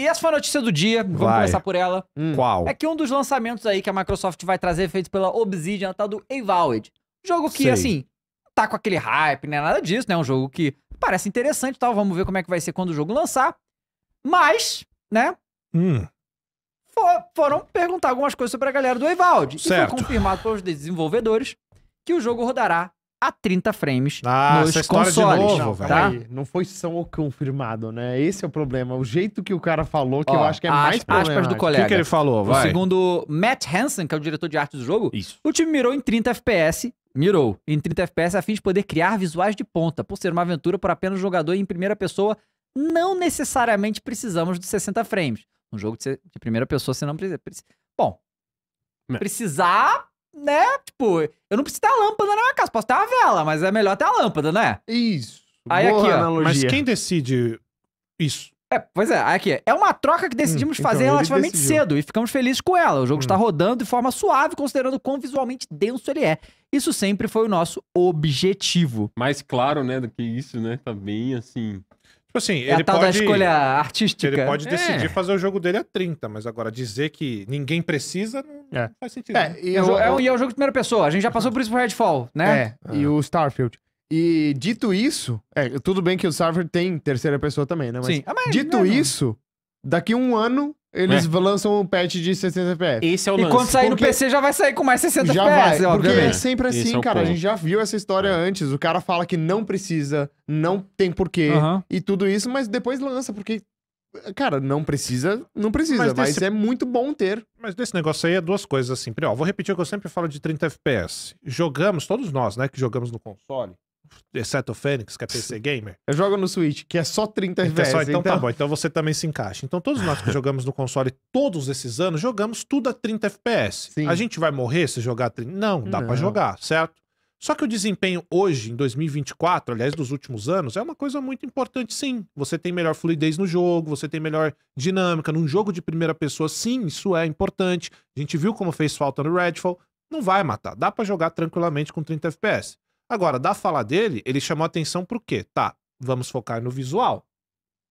E essa foi a notícia do dia, vamos vai. começar por ela. Hum. Qual? É que um dos lançamentos aí que a Microsoft vai trazer, feito pela Obsidian, tá do Evalid. Jogo que, Sei. assim, tá com aquele hype, né? Nada disso, né? Um jogo que parece interessante e tal. Vamos ver como é que vai ser quando o jogo lançar. Mas, né? Hum. For, foram perguntar algumas coisas sobre a galera do Evaldi. E foi confirmado pelos desenvolvedores que o jogo rodará a 30 frames ah, nos consoles. Novo, não, tá? Aí, não foi só confirmado, né? Esse é o problema. O jeito que o cara falou, que Ó, eu acho que é mais problema. Aspas do colega. O que, que ele falou? Vai. segundo Matt Hansen, que é o diretor de arte do jogo, Isso. o time mirou em 30 FPS. Mirou em 30 FPS a fim de poder criar visuais de ponta, por ser uma aventura por apenas jogador e em primeira pessoa. Não necessariamente precisamos de 60 frames. Um jogo de, de primeira pessoa, você não precisa. Bom, precisar né? Tipo, eu não preciso ter a lâmpada na minha casa, posso ter a vela, mas é melhor ter a lâmpada, né? Isso. Aí Boa aqui, ó. Mas quem decide isso? É, pois é, aqui. É uma troca que decidimos hum, fazer então relativamente cedo e ficamos felizes com ela. O jogo hum. está rodando de forma suave, considerando quão visualmente denso ele é. Isso sempre foi o nosso objetivo. Mais claro, né, do que isso, né? Tá bem assim. Tipo assim, é ele a tal pode. Da escolha artística. Ele pode é. decidir fazer o jogo dele a 30, mas agora dizer que ninguém precisa não é. faz sentido. É, né? e, é, o, é e é o jogo de primeira pessoa. A gente já passou por isso pro Redfall, né? É, ah. e o Starfield. E dito isso, é, tudo bem que o Starfield tem terceira pessoa também, né? Mas, Sim. Ah, mas dito isso, daqui um ano eles é. lançam um patch de 60 FPS. Esse é o lance. E quando sair porque... no PC já vai sair com mais 60 já FPS, vai, Porque é sempre assim, é cara. A gente já viu essa história é. antes. O cara fala que não precisa, não tem porquê e tudo isso, mas depois lança, porque Cara, não precisa, não precisa, mas, desse... mas, é muito bom ter. Mas desse negócio aí é duas coisas assim. Primeiro, vou repetir o que eu sempre falo de 30 FPS. Jogamos, todos nós, né, que jogamos no console, exceto é o Fênix, que é PC Gamer. Eu jogo no Switch, que é só 30 FPS. Então, é então, tá então. bom, então você também se encaixa. Então todos nós que jogamos no console todos esses anos, jogamos tudo a 30 FPS. Sim. A gente vai morrer se jogar a 30? Não, dá para jogar, certo? Só que o desempenho hoje, em 2024, aliás, dos últimos anos, é uma coisa muito importante, sim. Você tem melhor fluidez no jogo, você tem melhor dinâmica. Num jogo de primeira pessoa, sim, isso é importante. A gente viu como fez falta no Redfall. Não vai matar, dá para jogar tranquilamente com 30 FPS. Agora, da fala dele, ele chamou atenção pro quê? Tá, vamos focar no visual.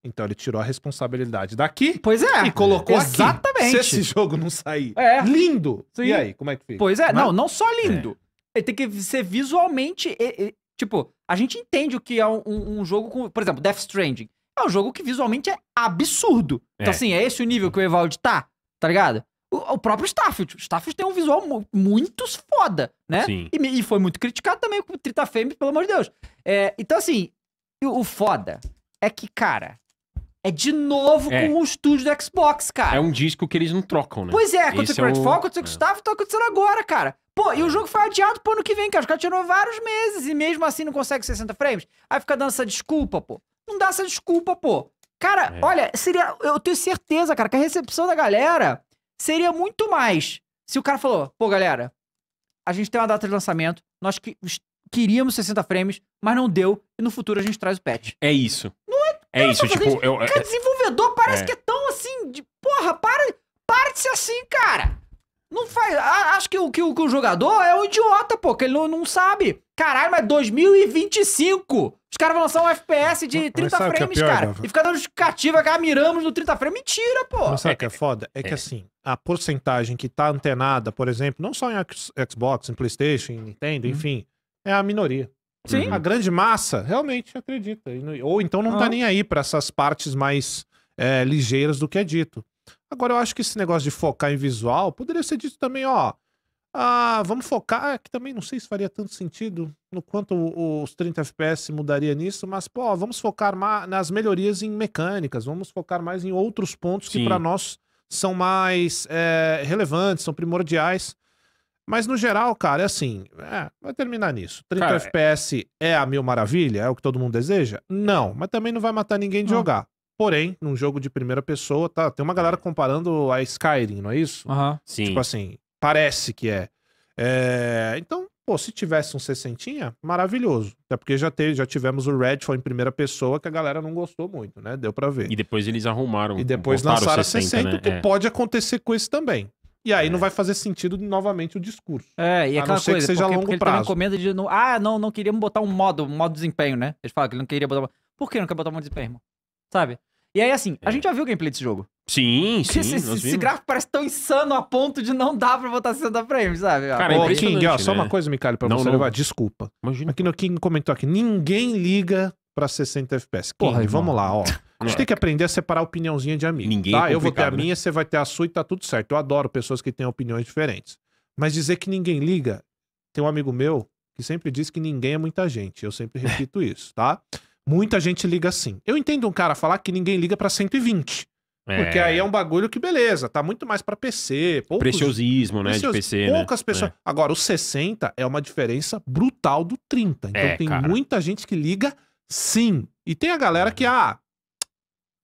Então ele tirou a responsabilidade daqui. Pois é. E colocou Exatamente. Se esse jogo não sair é. lindo. Sim. E aí, como é que fica? Pois é. Mas... É? Não, não só é. lindo. É. Ele tem que ser visualmente... Tipo, a gente entende o que é um, um, jogo com... Por exemplo, Death Stranding. É um jogo que visualmente é absurdo. Então é. assim, é esse o nível que o Evaldi tá, tá ligado? o próprio Stafford. Stafford tem um visual muito foda, né? Sim. E, e foi muito criticado também com o Trita Fame, pelo amor de Deus. É, então, assim, o, o, foda é que, cara, é de novo é. com o estúdio do Xbox, cara. É um disco que eles não trocam, né? Pois é, aconteceu com é o Great Fall, aconteceu com é. o tá acontecendo agora, cara. Pô, e o é. jogo foi adiado pro ano que vem, cara. Os caras tiraram vários meses e mesmo assim não consegue 60 frames. Aí fica dando essa desculpa, pô. Não dá essa desculpa, pô. Cara, é. olha, seria. Eu tenho certeza, cara, que a recepção da galera Seria muito mais se o cara falou, pô, galera, a gente tem uma data de lançamento, nós que, queríamos 60 frames, mas não deu, e no futuro a gente traz o patch. É isso. Não é, é isso, tipo, eu, cara, é- desenvolvedor parece é. que é tão assim, de, porra, para, para de ser assim, cara. Não faz. Acho que o, que, o, que o jogador é um idiota, pô, que ele não, não sabe. Caralho, mas 2025! Os caras vão lançar um FPS de 30 é frames, é pior, cara. Não. E ficar dando justificativa, cara, miramos no 30 frames. Mentira, pô. Mas sabe o é, que é foda? É, é que assim, a porcentagem que está antenada, por exemplo, não só em Xbox, em PlayStation, em Nintendo, uhum. enfim, é a minoria. Sim. A grande massa realmente acredita. Ou então não está ah. nem aí para essas partes mais é, ligeiras do que é dito. Agora, eu acho que esse negócio de focar em visual poderia ser dito também, ó. Ah, vamos focar, é que também não sei se faria tanto sentido no quanto os 30 FPS mudaria nisso, mas, pô, vamos focar nas melhorias em mecânicas, vamos focar mais em outros pontos Sim. que para nós são mais é, relevantes, são primordiais. Mas no geral, cara, é assim, é, vai terminar nisso. 30 cara, é FPS é a mil maravilha? É o que todo mundo deseja? Não, mas também não vai matar ninguém de jogar. Porém, num jogo de primeira pessoa, tá, tem uma galera comparando a Skyrim, não é isso? Uhum. Sim. Tipo assim, parece que é. é então, Pô, se tivesse um 60, maravilhoso. Até porque já, teve, já tivemos o Redfall em primeira pessoa que a galera não gostou muito, né? Deu para ver. E depois eles arrumaram. E depois lançaram 60, 60 né? que é. pode acontecer com esse também. E aí é. não vai fazer sentido novamente o discurso. É, e a aquela não ser coisa, que seja porque, longo porque prazo. Encomenda de não, ah, não, não queríamos botar um modo, um modo desempenho, né? Eles falam que ele não queria botar. Por que não quer botar um modo desempenho, irmão? Sabe? E aí, assim, é. a gente já viu o gameplay desse jogo. Sim, sim. Esse, esse gráfico parece tão insano a ponto de não dar pra botar 60 frames, sabe? Cara, é Ô, King, ó, né? só uma coisa, Micalho, pra não, você não. levar. Desculpa. Imagina. Aqui no King comentou aqui: ninguém liga pra 60 FPS. King, Porra, vamos lá, ó. A gente é. tem que aprender a separar opiniãozinha de amigo. Ninguém é tá? É eu vou ter a né? minha, né? você vai ter a sua e tá tudo certo. Eu adoro pessoas que têm opiniões diferentes. Mas dizer que ninguém liga, tem um amigo meu que sempre diz que ninguém é muita gente. Eu sempre repito isso, tá? Muita gente liga sim. Eu entendo um cara falar que ninguém liga para 120. É. Porque aí é um bagulho que, beleza, tá muito mais para PC. Poucos, Preciosismo, né? Precios, de PC. Né? Poucas né? pessoas. É. Agora, o 60 é uma diferença brutal do 30. Então é, tem cara. muita gente que liga sim. E tem a galera que, é. ah,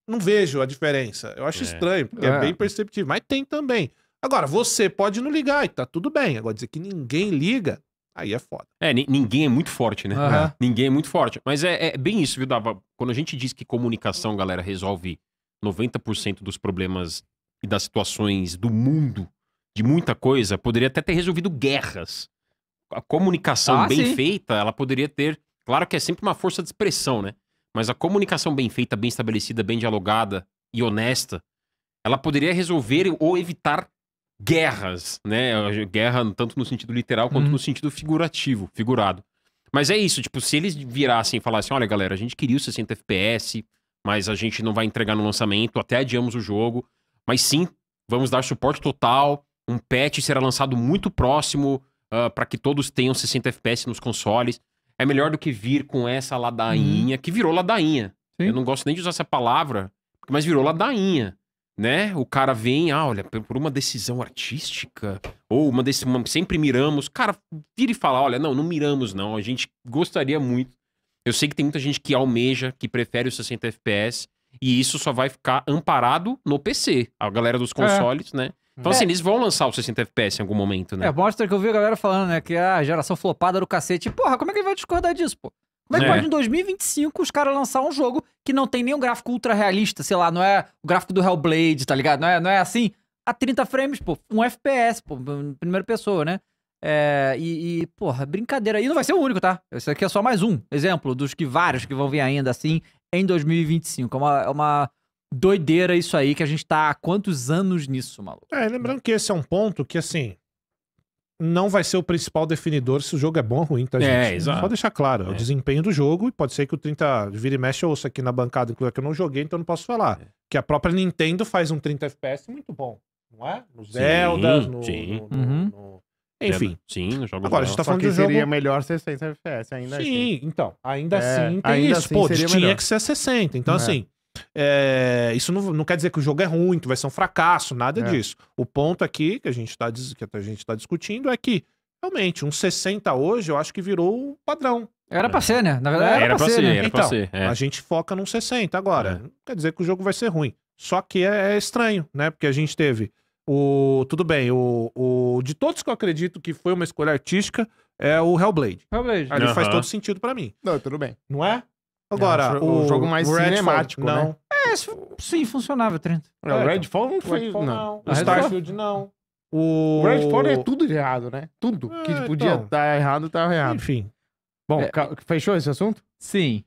não vejo a diferença. Eu acho é. estranho, porque é, é bem perceptível. Mas tem também. Agora, você pode não ligar e tá tudo bem. Agora, dizer que ninguém liga, Aí é foda. É, ninguém é muito forte, né? Uhum. Ninguém é muito forte. Mas é, é, bem isso, viu, Dava? Quando a gente diz que comunicação, galera, resolve 90% dos problemas e das situações do mundo, de muita coisa, poderia até ter resolvido guerras. A comunicação ah, bem sim. feita, ela poderia ter. Claro que é sempre uma força de expressão, né? Mas a comunicação bem feita, bem estabelecida, bem dialogada e honesta, ela poderia resolver ou evitar guerras, né? Guerra tanto no sentido literal quanto hum. no sentido figurativo, figurado. Mas é isso, tipo, se eles virassem e falassem, olha galera, a gente queria o 60 FPS, mas a gente não vai entregar no lançamento, até adiamos o jogo. Mas sim, vamos dar suporte total. Um patch será lançado muito próximo uh, ah, para que todos tenham 60 FPS nos consoles. É melhor do que vir com essa ladainha, hum. que virou ladainha. Sim. Eu não gosto nem de usar essa palavra, mas virou ladainha né? O cara vem, ah, olha, por uma decisão artística, ou uma decisão, sempre miramos. Cara, vira e fala, olha, não, não miramos não, a gente gostaria muito eu sei que tem muita gente que almeja, que prefere os 60 FPS, e isso só vai ficar amparado no PC. A galera dos é. consoles, é. né? Então, assim, é. assim, eles vão lançar os 60 FPS em algum momento, né? É, mostra que eu vi a galera falando, né? Que a ah, geração flopada do cacete. Porra, como é que ele vai discordar disso, pô? Como é que é. pode em 2025 os caras lançar um jogo que não tem nenhum gráfico ultra realista, sei lá, não é o gráfico do Hellblade, tá ligado? Não é, não é assim, a 30 frames, pô, um FPS, pô, primeira pessoa, né? É, e, e, porra, brincadeira. E não vai ser o único, tá? Esse aqui é só mais um exemplo dos que vários que vão vir ainda assim em 2025. É uma, é uma doideira isso aí que a gente tá há quantos anos nisso, maluco? É, lembrando que esse é um ponto que, assim, não vai ser o principal definidor se o jogo é bom ou ruim, tá, é, gente? É, exato. Só deixar claro, é. o é. desempenho do jogo, e pode ser que o 30 vira e mexe ouça aqui na bancada, inclusive que eu não joguei, então não posso falar. É. Que a própria Nintendo faz um 30 FPS muito bom, não é? No Zelda, sim, no, sim. No, no, uhum. no, enfim. Sim, jogo Agora, a gente tá falando que de jogo... seria melhor ser 60 FPS, ainda Sim, assim. então. Ainda é, assim tem ainda isso. Assim Pô, tinha melhor. que ser 60. Então, é. assim, é, isso não, não, quer dizer que o jogo é ruim, que vai ser um fracasso, nada é. disso. O ponto aqui que a gente tá, que a gente tá discutindo é que, realmente, um 60 hoje eu acho que virou o padrão. Era pra é. ser, né? Na verdade, era, é, era pra, pra ser. ser né? Era então, pra ser, a gente foca num 60 agora. Não quer dizer que o jogo vai ser ruim. Só que é estranho, né? Porque a gente teve o, tudo bem, o, o, de todos que eu acredito que foi uma escolha artística, é o Hellblade. Hellblade. Ali uhum. faz todo sentido para mim. Não, tudo bem. Não é? Agora, não, o, o, jogo mais Redfall, cinemático, né? não. Né? É, sim, funcionava, Trento. É, o é, Redfall não foi, Redfall, não. não. O Starfield não. O... o Redfall é tudo de errado, né? Tudo é, que podia estar então... tá errado, estava errado. Enfim. Bom, é... fechou esse assunto? Sim.